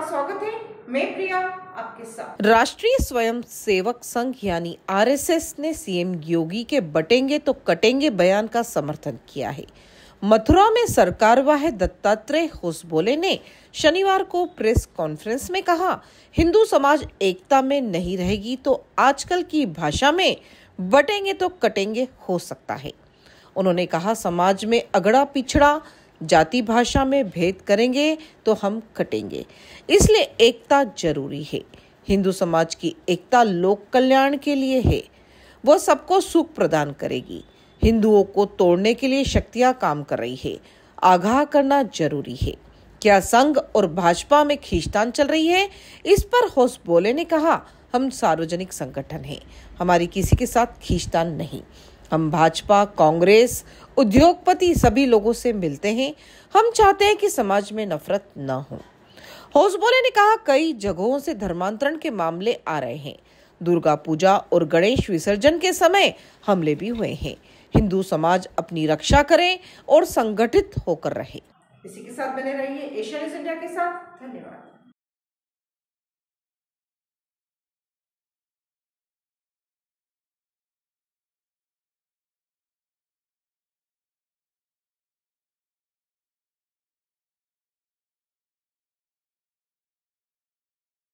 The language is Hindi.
आपका स्वागत है मैं प्रिया आपके साथ राष्ट्रीय स्वयं सेवक संघ यानी आरएसएस ने सीएम योगी के बटेंगे तो कटेंगे बयान का समर्थन किया है मथुरा में सरकार वाह दत्तात्रेय होसबोले ने शनिवार को प्रेस कॉन्फ्रेंस में कहा हिंदू समाज एकता में नहीं रहेगी तो आजकल की भाषा में बटेंगे तो कटेंगे हो सकता है उन्होंने कहा समाज में अगड़ा पिछड़ा जाति भाषा में भेद करेंगे तो हम कटेंगे इसलिए एकता जरूरी है हिंदू समाज की एकता लोक कल्याण के लिए है वह सबको सुख प्रदान करेगी हिंदुओं को तोड़ने के लिए शक्तियां काम कर रही है आगाह करना जरूरी है क्या संघ और भाजपा में खींचतान चल रही है इस पर होस बोले ने कहा हम सार्वजनिक संगठन हैं हमारी किसी के साथ खींचतान नहीं हम भाजपा कांग्रेस उद्योगपति सभी लोगों से मिलते हैं हम चाहते हैं कि समाज में नफरत न हो होसबोले ने कहा कई जगहों से धर्मांतरण के मामले आ रहे हैं दुर्गा पूजा और गणेश विसर्जन के समय हमले भी हुए हैं हिंदू समाज अपनी रक्षा करें और संगठित होकर रहे इसी के साथ बने रहिए एशियन इंडिया के साथ धन्यवाद